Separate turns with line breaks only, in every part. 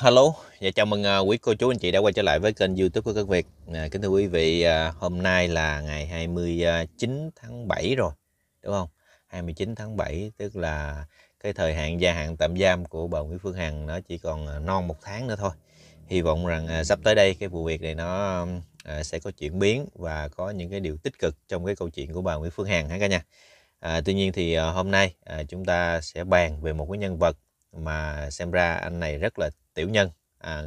Hello, dạ chào mừng à, quý cô chú anh chị đã quay trở lại với kênh YouTube của Cất Việt. À, kính thưa quý vị, à, hôm nay là ngày 29 tháng 7 rồi, đúng không? 29 tháng 7 tức là cái thời hạn gia hạn tạm giam của bà Nguyễn Phương Hằng nó chỉ còn à, non một tháng nữa thôi. Hy vọng rằng à, sắp tới đây cái vụ việc này nó à, sẽ có chuyển biến và có những cái điều tích cực trong cái câu chuyện của bà Nguyễn Phương Hằng hả cả nhà. À, tuy nhiên thì à, hôm nay à, chúng ta sẽ bàn về một cái nhân vật mà xem ra anh này rất là tiểu nhân à,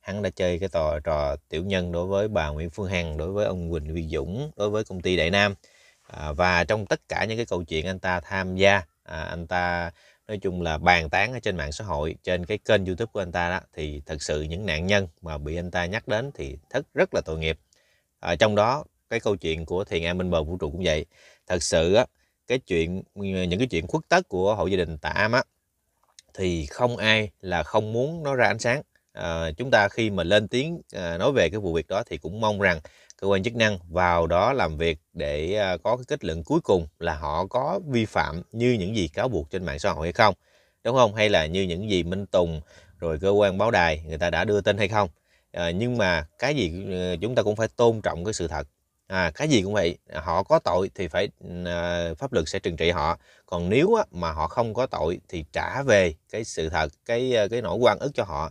hắn đã chơi cái trò trò tiểu nhân đối với bà Nguyễn Phương Hằng đối với ông Quỳnh Huy Dũng đối với công ty Đại Nam à, và trong tất cả những cái câu chuyện anh ta tham gia à, anh ta nói chung là bàn tán ở trên mạng xã hội trên cái kênh youtube của anh ta đó thì thật sự những nạn nhân mà bị anh ta nhắc đến thì thất rất là tội nghiệp à, trong đó cái câu chuyện của thiền an minh bờ vũ trụ cũng vậy thật sự á cái chuyện những cái chuyện khuất tất của hộ gia đình tạ am á thì không ai là không muốn nó ra ánh sáng à, chúng ta khi mà lên tiếng à, nói về cái vụ việc đó thì cũng mong rằng cơ quan chức năng vào đó làm việc để à, có cái kết luận cuối cùng là họ có vi phạm như những gì cáo buộc trên mạng xã hội hay không đúng không hay là như những gì Minh Tùng rồi cơ quan báo đài người ta đã đưa tin hay không à, nhưng mà cái gì ờ, chúng ta cũng phải tôn trọng cái sự thật à, cái gì cũng vậy à, họ có tội thì phải à, pháp luật sẽ trừng trị họ còn nếu á, mà họ không có tội thì trả về cái sự thật cái ờ, cái nỗi quan ức cho họ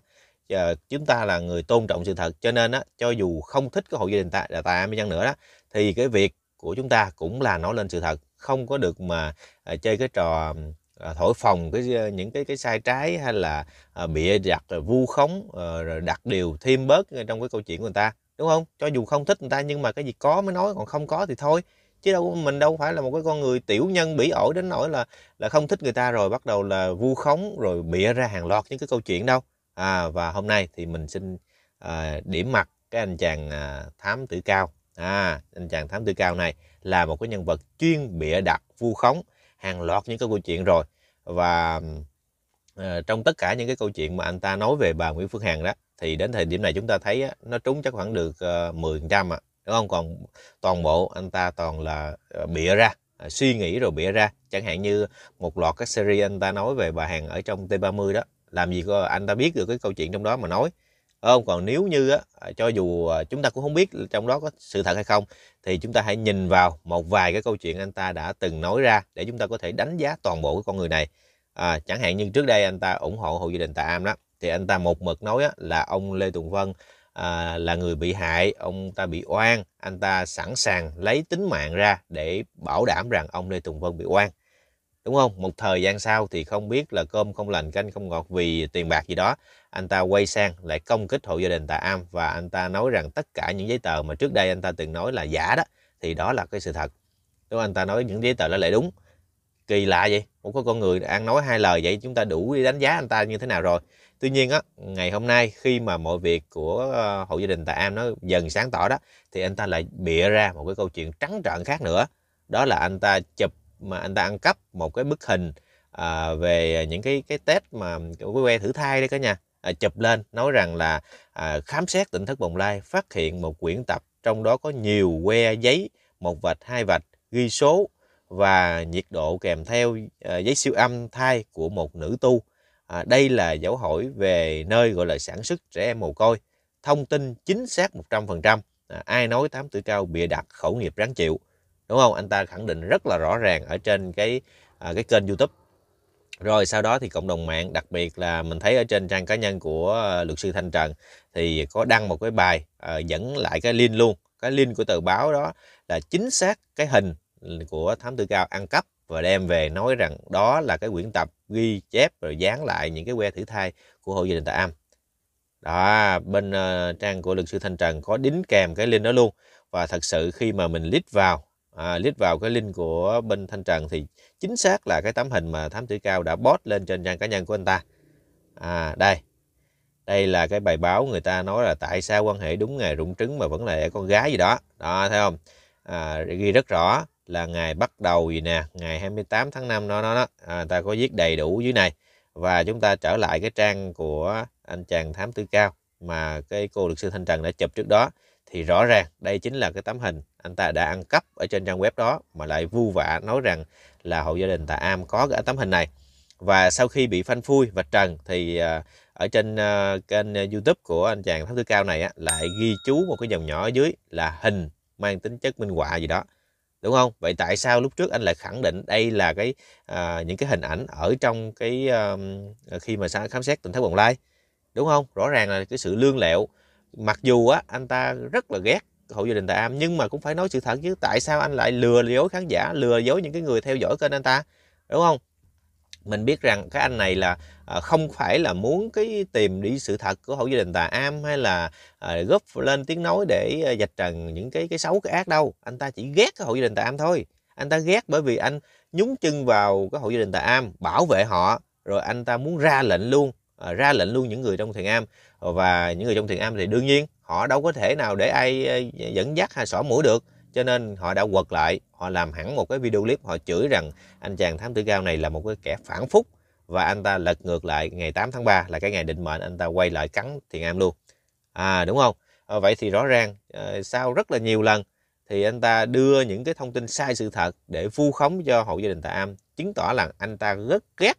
à, chúng ta là người tôn trọng sự thật cho nên á, cho dù không thích cái hộ gia đình ta là ta chăng nữa đó thì cái việc của chúng ta cũng là nói lên sự thật không có được mà à, chơi cái trò à, thổi phồng cái ờ, những cái cái sai trái hay là à, bịa đặt vu khống à, rồi đặt điều thêm bớt trong cái câu chuyện của người ta đúng không cho dù không thích người ta nhưng mà cái gì có mới nói còn không có thì thôi chứ đâu mình đâu phải là một cái con người tiểu nhân bỉ ổi đến nỗi là là không thích người ta rồi bắt đầu là vu khống rồi bịa ra hàng loạt những cái câu chuyện đâu à, và hôm nay thì mình xin à, điểm mặt cái anh chàng à, thám tử cao à, anh chàng thám tử cao này là một cái nhân vật chuyên bịa đặt vu khống hàng loạt những cái câu chuyện rồi và à, trong tất cả những cái câu chuyện mà anh ta nói về bà Nguyễn Phương Hằng đó thì đến thời điểm này chúng ta thấy á, nó trúng chắc khoảng được 10% ờ, ạ. À, đúng không? Còn toàn bộ anh ta toàn là ờ, bịa ra, à, suy nghĩ rồi bịa ra. Chẳng hạn như một loạt các series anh ta nói về bà hàng ở trong T30 đó. Làm gì có anh ta biết được cái câu chuyện trong đó mà nói. Đúng không? Còn nếu như á, à, cho dù à, chúng ta cũng không biết trong đó có sự thật hay không thì chúng ta hãy nhìn vào một vài cái câu chuyện anh ta đã từng nói ra để chúng ta có thể đánh giá toàn bộ cái con người này. À, chẳng hạn như trước đây anh ta ủng hộ hộ gia đình Tạ Am đó thì anh ta một mực nói là ông Lê Tùng Vân à, là người bị hại, ông ta bị oan, anh ta sẵn sàng lấy tính mạng ra để bảo đảm rằng ông Lê Tùng Vân bị oan. Đúng không? Một thời gian sau thì không biết là cơm không lành canh không ngọt vì tiền bạc gì đó. Anh ta quay sang lại công kích hộ gia đình Tạ Am và anh ta nói rằng tất cả những giấy tờ mà trước đây anh ta từng nói là giả đó thì đó là cái sự thật. Đúng không? Anh ta nói những giấy tờ đó lại đúng. Kỳ lạ vậy. Một có con người ăn nói hai lời vậy chúng ta đủ đánh giá anh ta như thế nào rồi tuy nhiên á ngày hôm nay khi mà mọi việc của ờ, hộ gia đình tại am nó dần sáng tỏ đó thì anh ta lại bịa ra một cái câu chuyện trắng trợn khác nữa đó là anh ta chụp mà anh ta ăn cắp một cái bức hình à, về những cái cái test mà của que thử thai đấy cả nhà à, chụp lên nói rằng là à, khám xét tỉnh thất bồng lai phát hiện một quyển tập trong đó có nhiều que giấy một vạch hai vạch ghi số và nhiệt độ kèm theo à, giấy siêu âm thai của một nữ tu à, đây là dấu hỏi về nơi gọi là sản xuất trẻ em mồ côi thông tin chính xác 100% à, ai nói tám tuổi cao bịa đặt khẩu nghiệp ráng chịu đúng không anh ta khẳng định rất là rõ ràng ở trên cái à, cái kênh youtube rồi sau đó thì cộng đồng mạng đặc biệt là mình thấy ở trên trang cá nhân của à, luật sư thanh trần thì có đăng một cái bài à, dẫn lại cái link luôn cái link của tờ báo đó là chính xác cái hình của thám tử cao ăn cắp và đem về nói rằng đó là cái quyển tập ghi chép rồi dán lại những cái que thử thai của hộ gia đình Tạ Am. Đó, bên ờ, trang của luật sư Thanh Trần có đính kèm cái link đó luôn. Và thật sự khi mà mình lít vào, à, lít vào cái link của bên Thanh Trần thì chính xác là cái tấm hình mà Thám Tử Cao đã post lên trên trang cá nhân của anh ta. À, đây, đây là cái bài báo người ta nói là tại sao quan hệ đúng ngày rụng trứng mà vẫn là con gái gì đó. Đó, thấy không? À, ghi rất rõ là ngày bắt đầu gì nè ngày 28 tháng 5 nó nó đó à, ta có viết đầy đủ dưới này và chúng ta trở lại cái trang của anh chàng thám tư cao mà cái cô luật sư thanh trần đã chụp trước đó thì rõ ràng đây chính là cái tấm hình anh ta đã ăn cắp ở trên trang web đó mà lại vu vạ nói rằng là hộ gia đình tà am có cái tấm hình này và sau khi bị phanh phui và trần thì à, ở trên à, kênh youtube của anh chàng thám tư cao này á, lại ghi chú một cái dòng nhỏ ở dưới là hình mang tính chất minh họa gì đó đúng không vậy tại sao lúc trước anh lại khẳng định đây là cái à, những cái hình ảnh ở trong cái à, khi mà khám xét tỉnh thất bồng lai đúng không rõ ràng là cái sự lương lẹo mặc dù á anh ta rất là ghét hộ gia đình tạ am nhưng mà cũng phải nói sự thật chứ tại sao anh lại lừa dối khán giả lừa dối những cái người theo dõi kênh anh ta đúng không mình biết rằng cái anh này là à, không phải là muốn cái tìm đi sự thật của hậu gia đình tà am hay là à, góp lên tiếng nói để à, dạch trần những cái cái xấu cái ác đâu anh ta chỉ ghét cái hậu gia đình tà am thôi anh ta ghét bởi vì anh nhúng chân vào cái hậu gia đình tà am bảo vệ họ rồi anh ta muốn ra lệnh luôn ra lệnh luôn những người trong thiền am và những người trong thiền am thì đương nhiên họ đâu có thể nào để ai dẫn dắt hay xỏ mũi được cho nên họ đã quật lại họ làm hẳn một cái video clip họ chửi rằng anh chàng thám tử cao này là một cái kẻ phản phúc và anh ta lật ngược lại ngày 8 tháng 3 là cái ngày định mệnh anh ta quay lại cắn Thiền Am luôn à đúng không à, vậy thì rõ ràng à, sau rất là nhiều lần thì anh ta đưa những cái thông tin sai sự thật để vu khống cho hậu gia đình Tạ Am chứng tỏ là anh ta rất ghét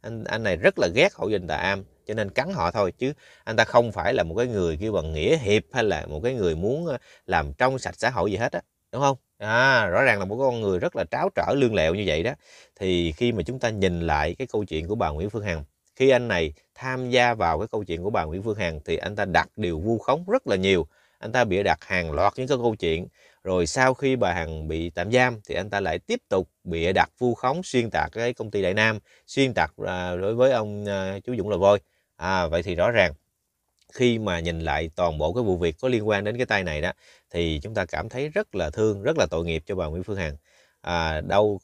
anh anh này rất là ghét hậu gia đình Tạ Am cho nên cắn họ thôi chứ anh ta không phải là một cái người kêu bằng nghĩa hiệp hay là một cái người muốn ờ, làm trong sạch xã hội gì hết á đúng không à, rõ ràng là một con người rất là tráo trở lương lẹo như vậy đó thì khi mà chúng ta nhìn lại cái câu chuyện của bà Nguyễn Phương Hằng khi anh này tham gia vào cái câu chuyện của bà Nguyễn Phương Hằng thì anh ta đặt điều vu khống rất là nhiều anh ta bị đặt hàng loạt những cái câu chuyện rồi sau khi bà Hằng bị tạm giam thì anh ta lại tiếp tục bị đặt vu khống xuyên tạc cái công ty Đại Nam xuyên tạc à, đối với ông à, chú Dũng là voi à, vậy thì rõ ràng khi mà nhìn lại toàn bộ cái vụ việc có liên quan đến cái tai này đó thì chúng ta cảm thấy rất là thương rất là tội nghiệp cho bà Nguyễn Phương Hằng à, đâu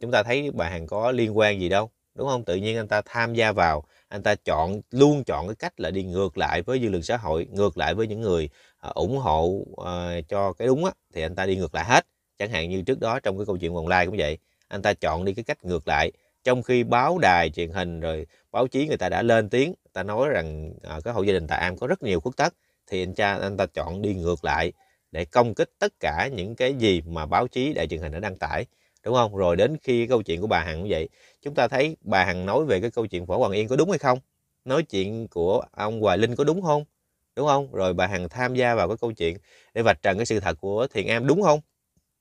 chúng ta thấy bà Hằng có liên quan gì đâu đúng không tự nhiên anh ta tham gia vào anh ta chọn luôn chọn cái cách là đi ngược lại với dư luận xã hội ngược lại với những người à, ủng hộ à, cho cái đúng á thì anh ta đi ngược lại hết chẳng hạn như trước đó trong cái câu chuyện vòng lai cũng vậy anh ta chọn đi cái cách ngược lại trong khi báo đài truyền hình rồi báo chí người ta đã lên tiếng ta nói rằng à, cái hộ gia đình tại Am có rất nhiều khuất tất thì anh cha anh ta chọn đi ngược lại để công kích tất cả những cái gì mà báo chí đại truyền hình đã đăng tải đúng không rồi đến khi câu chuyện của bà hằng cũng vậy chúng ta thấy bà hằng nói về cái câu chuyện võ hoàng yên có đúng hay không nói chuyện của ông hoài linh có đúng không đúng không rồi bà hằng tham gia vào cái câu chuyện để vạch trần cái sự thật của thiền am đúng không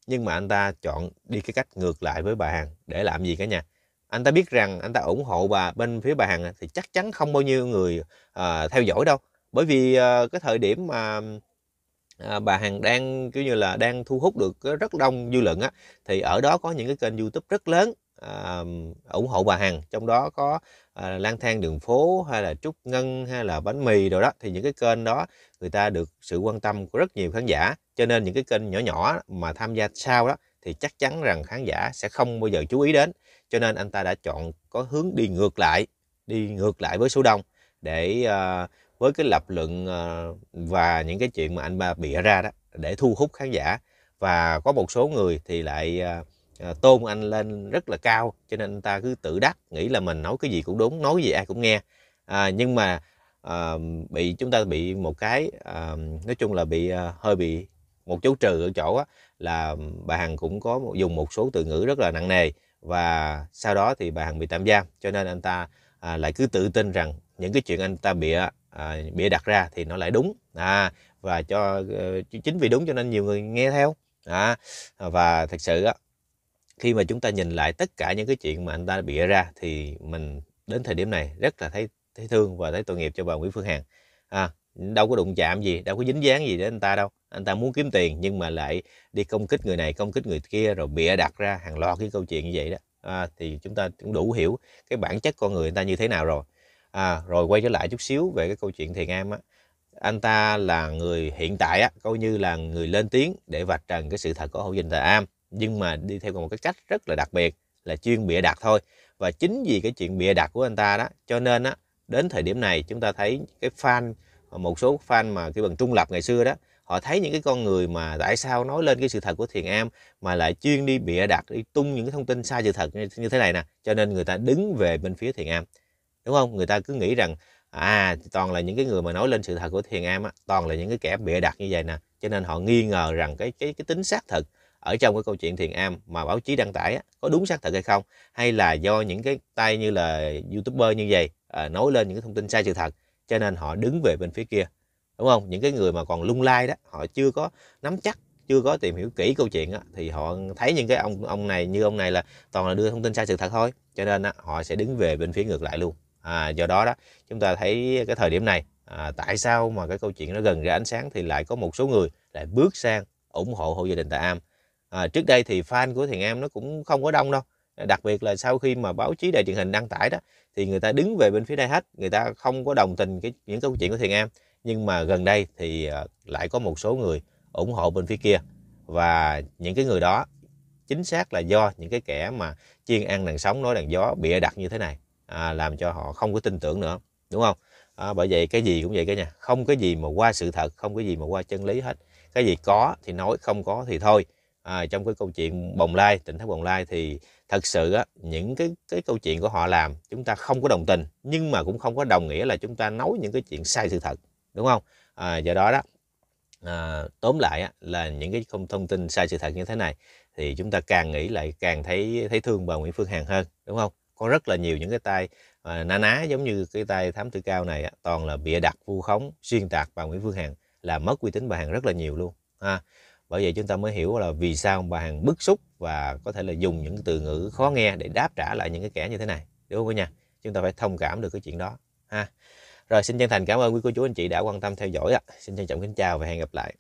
nhưng mà anh ta chọn đi cái cách ngược lại với bà hằng để làm gì cả nhà anh ta biết rằng anh ta ủng hộ bà bên phía bà hằng thì chắc chắn không bao nhiêu người à, theo dõi đâu bởi vì à, cái thời điểm mà à, bà hằng đang kiểu như là đang thu hút được rất đông dư luận á thì ở đó có những cái kênh youtube rất lớn à, ủng hộ bà hằng trong đó có à, lang thang đường phố hay là trúc ngân hay là bánh mì rồi đó thì những cái kênh đó người ta được sự quan tâm của rất nhiều khán giả cho nên những cái kênh nhỏ nhỏ mà tham gia sau đó thì chắc chắn rằng khán giả sẽ không bao giờ chú ý đến cho nên anh ta đã chọn có hướng đi ngược lại đi ngược lại với số đông để ờ, với cái lập luận ờ, và những cái chuyện mà anh ba bịa ra đó để thu hút khán giả và có một số người thì lại ờ, tôn anh lên rất là cao cho nên anh ta cứ tự đắc nghĩ là mình nói cái gì cũng đúng nói gì ai cũng nghe à, nhưng mà à, bị chúng ta bị một cái à, nói chung là bị à, hơi bị một chút trừ ở chỗ á, là bà hằng cũng có dùng một số từ ngữ rất là nặng nề và sau đó thì bà Hằng bị tạm giam cho nên anh ta à, lại cứ tự tin rằng những cái chuyện anh ta bịa à, bịa đặt ra thì nó lại đúng à, và cho ờ, chính vì đúng cho nên nhiều người nghe theo à, và thật sự á khi mà chúng ta nhìn lại tất cả những cái chuyện mà anh ta bịa ra thì mình đến thời điểm này rất là thấy thấy thương và thấy tội nghiệp cho bà Nguyễn Phương Hằng à, đâu có đụng chạm gì đâu có dính dáng gì đến anh ta đâu anh ta muốn kiếm tiền nhưng mà lại đi công kích người này công kích người kia rồi bịa đặt ra hàng loạt cái câu chuyện như vậy đó à, thì chúng ta cũng đủ hiểu cái bản chất con người anh ta như thế nào rồi à, rồi quay trở lại chút xíu về cái câu chuyện thiền am á anh ta là người hiện tại á coi như là người lên tiếng để vạch trần cái sự thật của hậu dình thà am nhưng mà đi theo một cái cách rất là đặc biệt là chuyên bịa đặt thôi và chính vì cái chuyện bịa đặt của anh ta đó cho nên á đến thời điểm này chúng ta thấy cái fan Ờ, một số fan mà cái bằng trung lập ngày xưa đó họ thấy những cái con người mà tại sao nói lên cái sự thật của thiền am mà lại chuyên đi bịa đặt đi tung những cái thông tin sai sự thật như thế này nè cho nên người ta đứng về bên phía thiền am đúng không người ta cứ nghĩ rằng à toàn là những cái người mà nói lên sự thật của thiền am á, toàn là những cái kẻ bịa đặt như vậy nè cho nên họ nghi ngờ rằng cái cái cái tính xác thực ở trong cái câu chuyện thiền am mà báo chí đăng tải á, có đúng xác thực hay không hay là do những cái tay như là youtuber như vậy à, nói lên những cái thông tin sai sự thật cho nên họ đứng về bên phía kia đúng không những cái người mà còn lung lay đó họ chưa có nắm chắc chưa có tìm hiểu kỹ câu chuyện đó, thì họ thấy những cái ông ông này như ông này là toàn là đưa thông tin sai sự thật thôi cho nên đó, họ sẽ đứng về bên phía ngược lại luôn à, do đó đó chúng ta thấy cái thời điểm này à, tại sao mà cái câu chuyện nó gần ra ánh sáng thì lại có một số người lại bước sang ủng hộ hộ gia đình Tạ Am à, trước đây thì fan của Thiền Am nó cũng không có đông đâu đặc biệt là sau khi mà báo chí đài truyền hình đăng tải đó thì người ta đứng về bên phía đây hết người ta không có đồng tình cái những câu chuyện của thiền am nhưng mà gần đây thì ờ, lại có một số người ủng hộ bên phía kia và những cái người đó chính xác là do những cái kẻ mà chiên ăn đằng sống nói đằng gió bịa đặt như thế này à, làm cho họ không có tin tưởng nữa đúng không à, bởi vậy cái gì cũng vậy cả nhà không cái gì mà qua sự thật không cái gì mà qua chân lý hết cái gì có thì nói không có thì thôi à, trong cái câu chuyện bồng lai tỉnh thất bồng lai thì thật sự á, những cái cái câu chuyện của họ làm chúng ta không có đồng tình nhưng mà cũng không có đồng nghĩa là chúng ta nói những cái chuyện sai sự thật đúng không à, do đó đó à, tóm lại á, là những cái không thông tin sai sự thật như thế này thì chúng ta càng nghĩ lại càng thấy thấy thương bà Nguyễn Phương Hằng hơn đúng không có rất là nhiều những cái tay à, na ná giống như cái tay thám tử cao này á, toàn là bịa đặt vu khống xuyên tạc bà Nguyễn Phương Hằng là mất uy tín bà Hằng rất là nhiều luôn ha bởi vậy chúng ta mới hiểu là vì sao bà hằng bức xúc và có thể là dùng những từ ngữ khó nghe để đáp trả lại những cái kẻ như thế này đúng không cả nhà chúng ta phải thông cảm được cái chuyện đó ha rồi xin chân thành cảm ơn quý cô chú anh chị đã quan tâm theo dõi ạ xin trân trọng kính chào và hẹn gặp lại